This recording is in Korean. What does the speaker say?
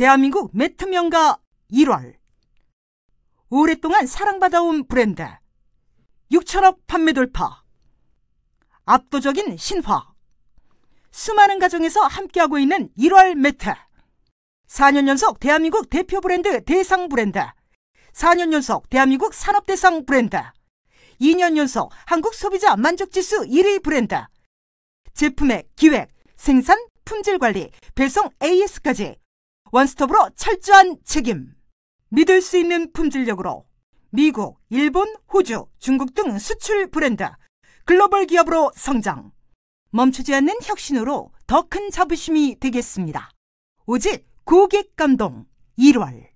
대한민국 매트 명가 1월. 오랫동안 사랑받아온 브랜드. 6천억 판매 돌파. 압도적인 신화. 수많은 가정에서 함께하고 있는 1월 매트. 4년 연속 대한민국 대표 브랜드 대상 브랜드. 4년 연속 대한민국 산업대상 브랜드. 2년 연속 한국 소비자 만족지수 1위 브랜드. 제품의 기획, 생산, 품질 관리, 배송 AS까지 원스톱으로 철저한 책임. 믿을 수 있는 품질력으로 미국, 일본, 호주, 중국 등 수출 브랜드, 글로벌 기업으로 성장. 멈추지 않는 혁신으로 더 큰 자부심이 되겠습니다. 오직 고객 감동 1월